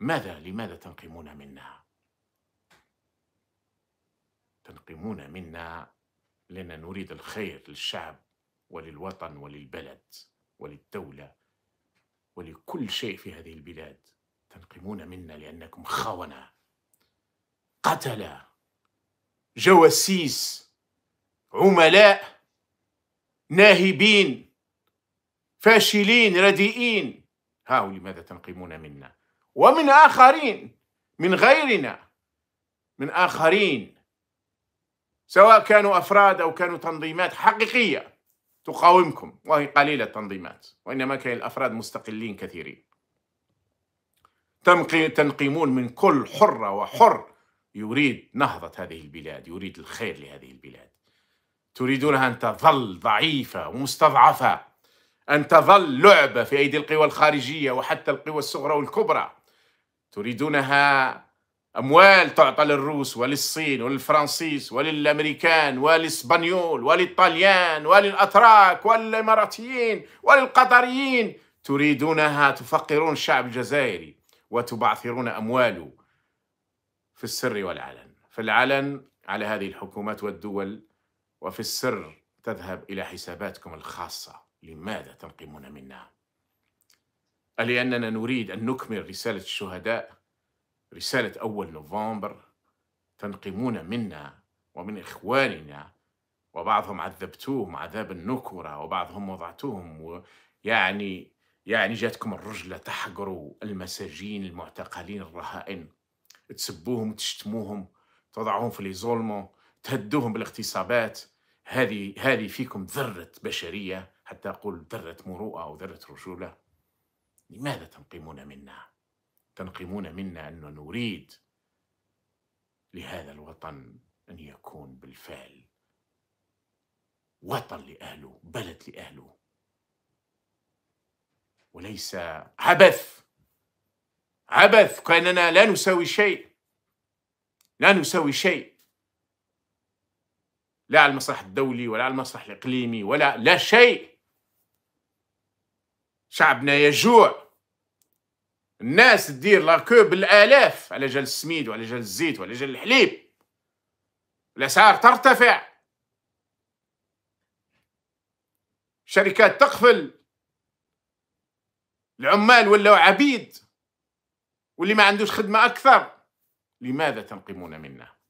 ماذا لماذا تنقمون منا تنقمون منا لأننا نريد الخير للشعب وللوطن وللبلد وللدولة ولكل شيء في هذه البلاد تنقمون منا لأنكم خونة قتلة جواسيس عملاء ناهبين فاشلين رديئين ها لماذا تنقمون منا ومن آخرين من غيرنا من آخرين سواء كانوا أفراد أو كانوا تنظيمات حقيقية تقاومكم وهي قليلة التنظيمات وإنما كان الأفراد مستقلين كثيرين تنقيمون من كل حرة وحر يريد نهضة هذه البلاد يريد الخير لهذه البلاد تريدونها أن تظل ضعيفة ومستضعفة أن تظل لعبة في أيدي القوى الخارجية وحتى القوى الصغرى والكبرى تريدونها أموال تعطى للروس وللصين وللفرنسيس وللأمريكان والإسبانيول وللطليان وللأتراك والإماراتيين وللقطريين تريدونها تفقرون الشعب الجزائري وتبعثرون أمواله في السر والعلن في العلن على هذه الحكومات والدول وفي السر تذهب إلى حساباتكم الخاصة لماذا تنقمون منا؟ لأننا نريد أن نكمل رسالة الشهداء رسالة أول نوفمبر تنقمون منا ومن إخواننا وبعضهم عذبتوهم عذاب النكرة وبعضهم وضعتوهم يعني يعني جاتكم الرجلة تحقروا المساجين المعتقلين الرهائن تسبوهم تشتموهم تضعوهم في ليزولمون تهدوهم بالاغتصابات هذه هذه فيكم ذرة بشرية حتى أقول ذرة مروءة أو ذرة رجولة لماذا تنقمون منا تنقمون منا ان نريد لهذا الوطن ان يكون بالفعل وطن لاهله بلد لاهله وليس عبث عبث كاننا لا نساوي شيء لا نساوي شيء لا على المسرح الدولي ولا على المسرح الاقليمي ولا لا شيء شعبنا يجوع الناس تدير لاكو بالالاف على جال السميد وعلى جال الزيت وعلى جال الحليب الاسعار ترتفع شركات تقفل العمال ولاو عبيد واللي ما عندوش خدمه اكثر لماذا تنقمون منا